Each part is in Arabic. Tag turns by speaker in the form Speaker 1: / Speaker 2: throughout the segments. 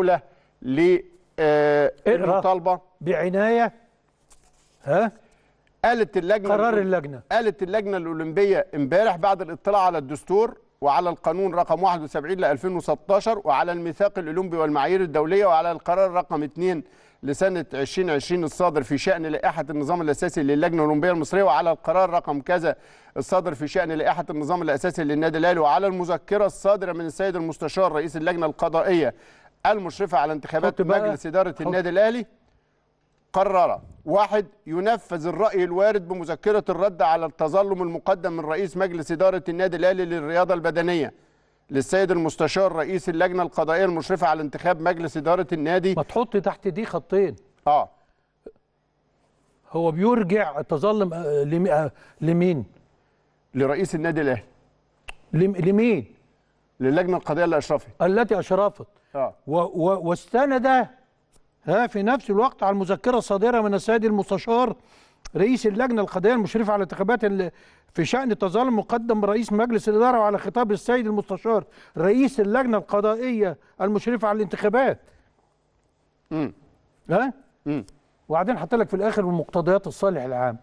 Speaker 1: الدوله للمطالبه آه، بعنايه ها قالت اللجنه قرار اللجنه قالت اللجنه الاولمبيه امبارح بعد الاطلاع على الدستور وعلى القانون رقم 71 ل 2016 وعلى الميثاق الاولمبي والمعايير الدوليه وعلى القرار رقم 2 لسنه 2020 الصادر في شان لائحه النظام الاساسي للجنه الاولمبيه المصريه وعلى القرار رقم كذا الصادر في شان لائحه النظام الاساسي للنادي الاهلي وعلى المذكره الصادره من السيد المستشار رئيس اللجنه القضائيه المشرفه على انتخابات مجلس اداره النادي الاهلي قرر واحد ينفذ الرأي الوارد بمذكرة الرد على التظلم المقدم من رئيس مجلس إدارة النادي الأهلي للرياضة البدنية للسيد المستشار رئيس اللجنة القضائية المشرفة على انتخاب مجلس إدارة النادي ما تحط تحت دي خطين اه هو
Speaker 2: بيرجع التظلم آه، آه، لمين؟ لرئيس النادي الأهلي لمين؟ للجنة القضائية الأشرفية التي أشرفت آه. واستند ها في نفس الوقت على المذكره الصادره من السيد المستشار رئيس اللجنه القضائيه المشرفه على الانتخابات في شان التظلم مقدم رئيس مجلس الاداره وعلى خطاب السيد المستشار رئيس اللجنه القضائيه المشرفه على الانتخابات. امم ها؟ امم وبعدين حاطط لك في الاخر بمقتضيات الصالح العام.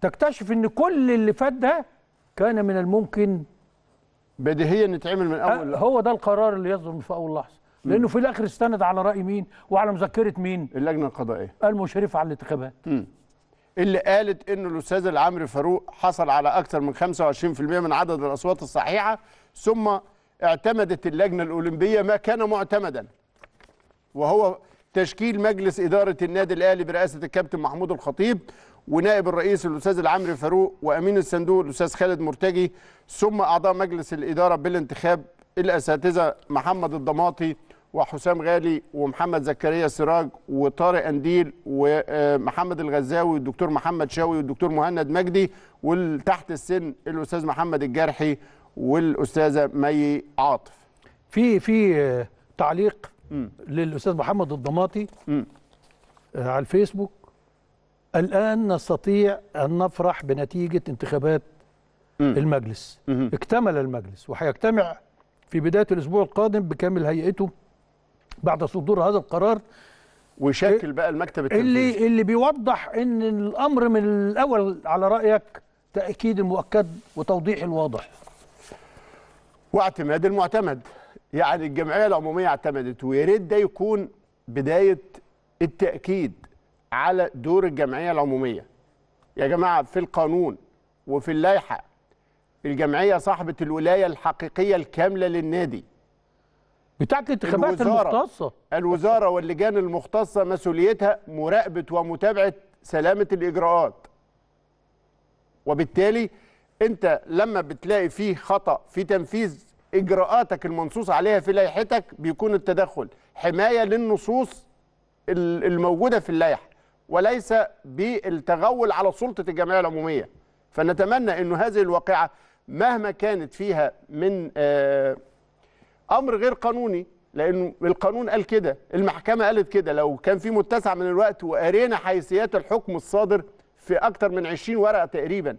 Speaker 2: تكتشف ان كل اللي فات ده كان من الممكن بديهيا نتعمل من اول هو ده القرار اللي يصدر من في اول لحظه لانه في الاخر استند
Speaker 1: على راي مين
Speaker 2: وعلى مذكره مين
Speaker 1: اللجنه القضائيه المشرفه على الانتخابات اللي قالت انه الاستاذ العمري فاروق حصل على اكثر من 25% من عدد الاصوات الصحيحه ثم اعتمدت اللجنه الاولمبيه ما كان معتمدا وهو تشكيل مجلس إدارة النادي الأهلي برئاسة الكابتن محمود الخطيب ونائب الرئيس الأستاذ العمري فاروق وأمين الصندوق الأستاذ خالد مرتجي ثم أعضاء مجلس الإدارة بالانتخاب الأساتذة محمد الضماطي وحسام غالي ومحمد زكريا سراج وطارق انديل ومحمد الغزاوي والدكتور محمد شاوي والدكتور مهند مجدي والتحت السن الاستاذ محمد الجرحي والاستاذه مي عاطف في في
Speaker 2: تعليق للاستاذ محمد الضماطي آه، على الفيسبوك الان نستطيع ان نفرح بنتيجه انتخابات مم. المجلس مم. اكتمل المجلس وهيجتمع في بدايه الاسبوع القادم بكامل هيئته بعد صدور هذا القرار
Speaker 1: وشكل بقى المكتب
Speaker 2: التنفيذي اللي اللي بيوضح ان الامر من الاول على رايك تاكيد المؤكد وتوضيح الواضح
Speaker 1: واعتماد المعتمد يعني الجمعيه العموميه اعتمدت ويا ريت ده يكون بدايه التاكيد على دور الجمعيه العموميه. يا جماعه في القانون وفي اللائحه الجمعيه صاحبه الولايه الحقيقيه الكامله للنادي. بتاعت الانتخابات المختصه الوزاره واللجان المختصه مسؤوليتها مراقبه ومتابعه سلامه الاجراءات. وبالتالي انت لما بتلاقي فيه خطا في تنفيذ اجراءاتك المنصوص عليها في لائحتك بيكون التدخل حمايه للنصوص الموجوده في اللائحه وليس بالتغول على سلطه الجمعيه العموميه فنتمنى انه هذه الواقعه مهما كانت فيها من آه، امر غير قانوني لانه القانون قال كده المحكمه قالت كده لو كان في متسع من الوقت وقرينا حيثيات الحكم الصادر في اكثر من 20 ورقه تقريبا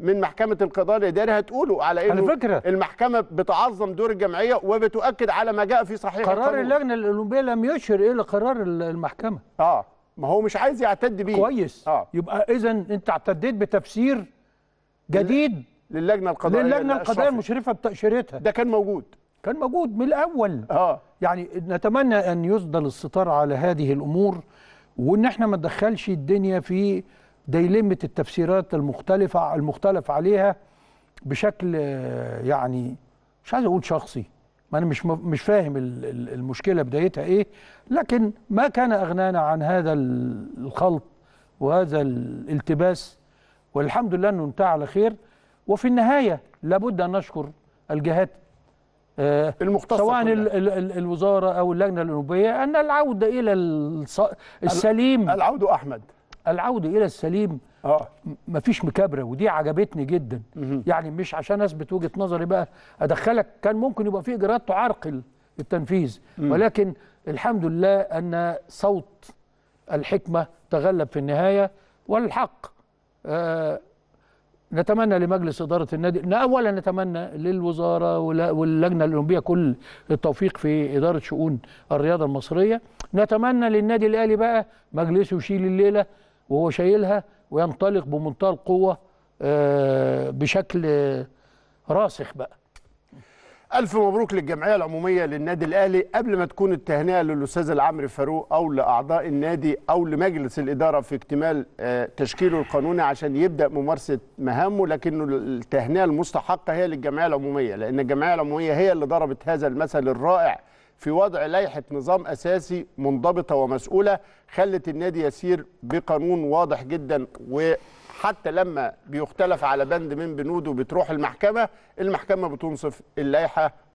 Speaker 1: من محكمه القضاء الاداري هتقولوا على انه على فكرة المحكمه بتعظم دور الجمعيه وبتؤكد على ما جاء في صحيح قرار
Speaker 2: اللجنه الاولمبيه لم يشر الى قرار المحكمه اه ما هو مش عايز يعتد بيه كويس آه. يبقى اذا انت اعتديت بتفسير جديد للجنه القضائيه للجنه القضائيه المشرفه بتاشيرتها ده كان موجود كان موجود من الاول اه يعني نتمنى ان يسدل الستار على هذه الامور وان احنا ما ندخلش الدنيا في ده يلم التفسيرات المختلفة المختلف عليها بشكل آه، يعني مش عايز أقول شخصي ما أنا مش مش فاهم المشكلة بدايتها إيه لكن ما كان أغنانا عن هذا الخلط وهذا الالتباس والحمد لله أنه انتهى على خير وفي النهاية لابد أن نشكر الجهات آه، المختصة سواء ال ال ال الوزارة أو اللجنة الأوروبية أن العودة إلى السليم العودة أحمد العودة إلى السليم اه مفيش مكابره ودي عجبتني جدا مه. يعني مش عشان اثبت وجهه نظري بقى ادخلك كان ممكن يبقى في اجراءات تعرقل التنفيذ مه. ولكن الحمد لله ان صوت الحكمه تغلب في النهايه والحق آه نتمنى لمجلس اداره النادي اولا نتمنى للوزاره واللجنه الاولمبيه كل التوفيق في اداره شؤون الرياضه المصريه نتمنى للنادي الاهلي بقى مجلسه يشيل الليله وهو شايلها وينطلق بمنتهى القوة آه، بشكل راسخ بقى
Speaker 1: ألف مبروك للجمعية العمومية للنادي الأهلي قبل ما تكون التهنئة للأستاذ العمري فاروق أو لأعضاء النادي أو لمجلس الإدارة في اكتمال آه، تشكيله القانوني عشان يبدأ ممارسة مهامه لكن التهنئة المستحقة هي للجمعية العمومية لأن الجمعية العمومية هي اللي ضربت هذا المثل الرائع في وضع لائحه نظام اساسي منضبطه ومسؤوله خلت النادي يسير بقانون واضح جدا وحتى لما بيختلف على بند من بنوده بتروح المحكمه المحكمه بتنصف اللائحه